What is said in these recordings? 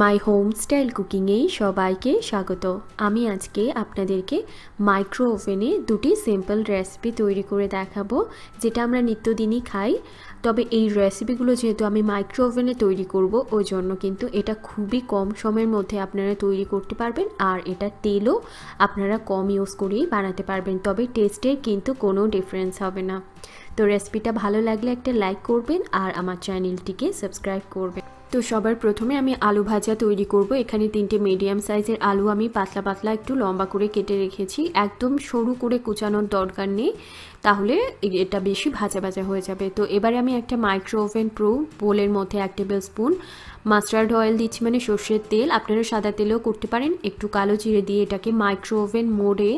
My home style কুকিংয়ে সবাইকে স্বাগত আমি আজকে আপনাদেরকে মাইক্রো ওভেনে দুটি সিম্পল রেসিপি তৈরি করে দেখাবো যেটা আমরা নিত্যদিনই খাই তবে এই রেসিপিগুলো যেহেতু আমি মাইক্রো ওভেনে তৈরি করব ওই জন্য কিন্তু এটা খুবই কম সময়ের মধ্যে আপনারা তৈরি করতে পারবেন আর এটা তেলও আপনারা কম ইউজ করেই বানাতে পারবেন তবে টেস্টের কিন্তু কোনো ডিফারেন্স হবে না তো রেসিপিটা ভালো লাগলে একটা লাইক করবেন আর আমার চ্যানেলটিকে সাবস্ক্রাইব করবেন তো সবার প্রথমে আমি আলু ভাজা তৈরি করব এখানে তিনটে মিডিয়াম সাইজের আলু আমি পাতলা পাতলা একটু লম্বা করে কেটে রেখেছি একদম সরু করে কুচানোর দরকার নেই তাহলে এটা বেশি ভাজা ভাজা হয়ে যাবে তো এবারে আমি একটা মাইক্রো ওভেন প্রো বোলের মধ্যে এক টেবিল স্পুন মাস্টার্ড অয়েল দিচ্ছি মানে সর্ষের তেল আপনারা সাদা তেলেও করতে পারেন একটু কালো চিড়ে দিয়ে এটাকে মাইক্রো ওভেন মোড়ে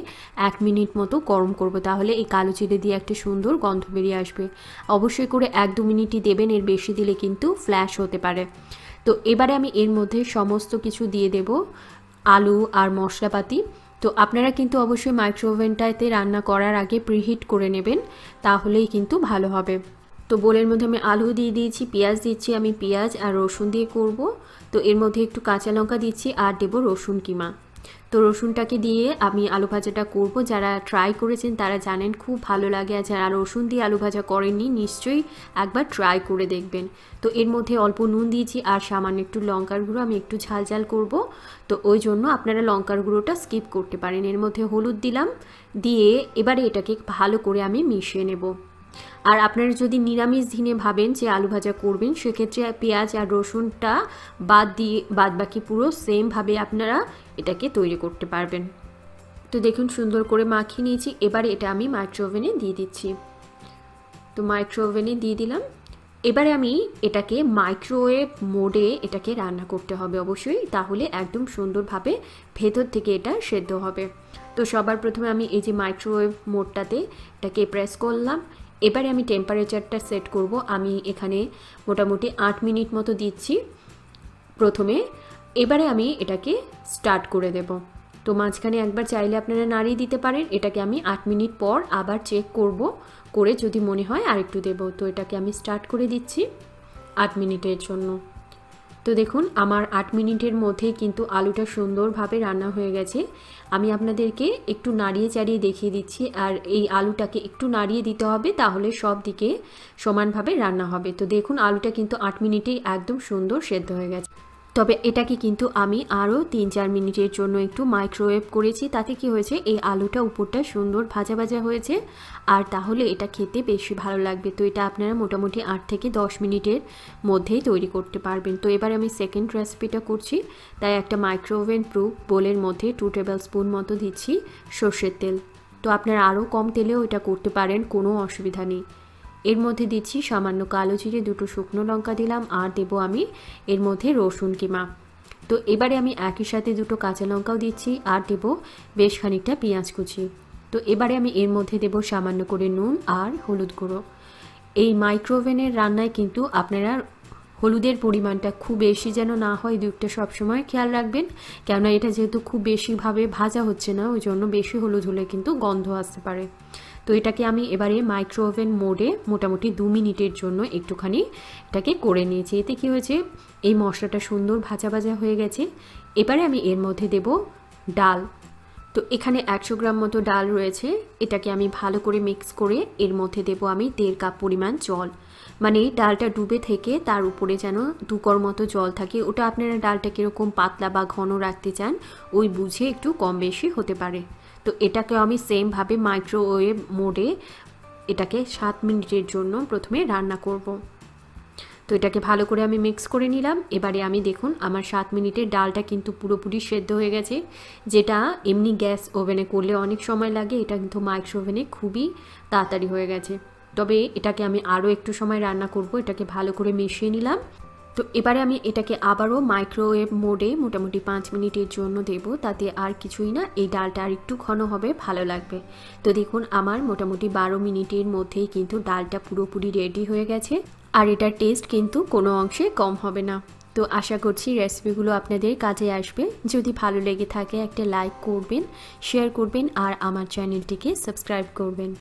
এক মিনিট মতো গরম করব তাহলে এই কালো চিড়ে দিয়ে একটা সুন্দর গন্ধ বেরিয়ে আসবে অবশ্যই করে এক দু মিনিটই দেবেন এর বেশি দিলে কিন্তু ফ্ল্যাশ হতে পারে তো এবারে আমি এর মধ্যে সমস্ত কিছু দিয়ে দেব আলু আর মশলাপাতি তো আপনারা কিন্তু অবশ্যই মাইক্রো ওভেনটাতে রান্না করার আগে প্রিহিট করে নেবেন তাহলেই কিন্তু ভালো হবে তো বোলের মধ্যে আমি আলু দিয়ে দিয়েছি পেঁয়াজ দিচ্ছি আমি পেঁয়াজ আর রসুন দিয়ে করব তো এর মধ্যে একটু কাঁচা লঙ্কা দিচ্ছি আর দেবো রসুন কিমা তো রসুনটাকে দিয়ে আমি আলু ভাজাটা করব যারা ট্রাই করেছেন তারা জানেন খুব ভালো লাগে আর যারা রসুন দিয়ে আলু ভাজা করেননি নিশ্চয়ই একবার ট্রাই করে দেখবেন তো এর মধ্যে অল্প নুন দিয়েছি আর সামান্য একটু লঙ্কার গুঁড়ো আমি একটু ঝাল ঝাল করব তো ওই জন্য আপনারা লঙ্কার গুঁড়োটা স্কিপ করতে পারেন এর মধ্যে হলুদ দিলাম দিয়ে এবারে এটাকে ভালো করে আমি মিশিয়ে নেব আর আপনারা যদি নিরামিষ দিনে ভাবেন যে আলু ভাজা করবেন সেক্ষেত্রে পেঁয়াজ আর রসুনটা বাদ দিয়ে বাদ বাকি পুরো সেমভাবে আপনারা এটাকে তৈরি করতে পারবেন তো দেখুন সুন্দর করে মাখিয়ে নিয়েছি এবারে এটা আমি মাইক্রোওভেনে দিয়ে দিচ্ছি তো মাইক্রোওভেনে দিয়ে দিলাম এবারে আমি এটাকে মাইক্রোওয়েভ মোডে এটাকে রান্না করতে হবে অবশ্যই তাহলে একদম সুন্দরভাবে ভেতর থেকে এটা সেদ্ধ হবে তো সবার প্রথমে আমি এই যে মাইক্রোওয়েভ মোডটাতে এটাকে প্রেস করলাম এবারে আমি টেম্পারেচারটা সেট করব আমি এখানে মোটামুটি আট মিনিট মতো দিচ্ছি প্রথমে এবারে আমি এটাকে স্টার্ট করে দেব তো মাঝখানে একবার চাইলে আপনারা নাড়িয়ে দিতে পারেন এটাকে আমি আট মিনিট পর আবার চেক করব করে যদি মনে হয় আরেকটু দেব তো এটাকে আমি স্টার্ট করে দিচ্ছি আট মিনিটের জন্য তো দেখুন আমার আট মিনিটের মধ্যে কিন্তু আলুটা সুন্দরভাবে রান্না হয়ে গেছে আমি আপনাদেরকে একটু নাড়িয়ে চাড়িয়ে দেখিয়ে দিচ্ছি আর এই আলুটাকে একটু নাড়িয়ে দিতে হবে তাহলে সব দিকে সমানভাবে রান্না হবে তো দেখুন আলুটা কিন্তু আট মিনিটেই একদম সুন্দর সেদ্ধ হয়ে গেছে তবে এটাকে কিন্তু আমি আরও তিন চার মিনিটের জন্য একটু মাইক্রোওয়েভ করেছি তাতে কি হয়েছে এই আলুটা উপরটা সুন্দর ভাজা ভাজা হয়েছে আর তাহলে এটা খেতে বেশি ভালো লাগবে তো এটা আপনারা মোটামুটি আট থেকে দশ মিনিটের মধ্যেই তৈরি করতে পারবেন তো এবার আমি সেকেন্ড রেসিপিটা করছি তাই একটা মাইক্রোওভেন প্রুফ বোলের মধ্যে টু টেবিল স্পুন মতো দিচ্ছি সর্ষের তেল তো আপনারা আরও কম তেলেও এটা করতে পারেন কোনো অসুবিধা নেই এর মধ্যে দিচ্ছি সামান্য কালো চিড়ে দুটো শুকনো লঙ্কা দিলাম আর দেব আমি এর মধ্যে রসুন কিমা তো এবারে আমি একই সাথে দুটো কাঁচা লঙ্কাও দিচ্ছি আর দেব বেশ খানিকটা পেঁয়াজ কুচি তো এবারে আমি এর মধ্যে দেব সামান্য করে নুন আর হলুদ গুঁড়ো এই মাইক্রোওভেনের রান্নায় কিন্তু আপনারা হলুদের পরিমাণটা খুব বেশি যেন না হয় দুধটা সবসময় খেয়াল রাখবেন কেননা এটা যেহেতু খুব বেশিভাবে ভাজা হচ্ছে না ওই জন্য বেশি হলুদ হলে কিন্তু গন্ধ আসতে পারে তো এটাকে আমি এবারে মাইক্রোওভেন মোডে মোটামুটি দু মিনিটের জন্য একটুখানি এটাকে করে নিয়েছি এতে কি হয়েছে এই মশলাটা সুন্দর ভাজা ভাজা হয়ে গেছে এবারে আমি এর মধ্যে দেব ডাল তো এখানে একশো গ্রাম মতো ডাল রয়েছে এটাকে আমি ভালো করে মিক্স করে এর মধ্যে দেব আমি দেড় কাপ পরিমাণ জল মানে ডালটা ডুবে থেকে তার উপরে যেন দুকর মতো জল থাকে ওটা আপনারা ডালটা কীরকম পাতলা বা ঘন রাখতে চান ওই বুঝে একটু কম বেশি হতে পারে তো এটাকে আমি সেমভাবে মাইক্রোওয়েভ মোডে এটাকে সাত মিনিটের জন্য প্রথমে রান্না করব। তো এটাকে ভালো করে আমি মিক্স করে নিলাম এবারে আমি দেখুন আমার সাত মিনিটের ডালটা কিন্তু পুরোপুরি সেদ্ধ হয়ে গেছে যেটা এমনি গ্যাস ওভেনে করলে অনেক সময় লাগে এটা কিন্তু মাইক্রো ওভেনে খুবই তাড়াতাড়ি হয়ে গেছে তবে এটাকে আমি আরও একটু সময় রান্না করব এটাকে ভালো করে মিশিয়ে নিলাম তো এবারে আমি এটাকে আবারও মাইক্রোওয়েভ মোডে মোটামুটি পাঁচ মিনিটের জন্য দেব তাতে আর কিছুই না এই ডালটা আর একটু ঘন হবে ভালো লাগবে তো দেখুন আমার মোটামুটি বারো মিনিটের মধ্যেই কিন্তু ডালটা পুরোপুরি রেডি হয়ে গেছে আর এটার টেস্ট কিন্তু কোনো অংশে কম হবে না তো আশা করছি রেসিপিগুলো আপনাদের কাজে আসবে যদি ভালো লেগে থাকে একটা লাইক করবেন শেয়ার করবেন আর আমার চ্যানেলটিকে সাবস্ক্রাইব করবেন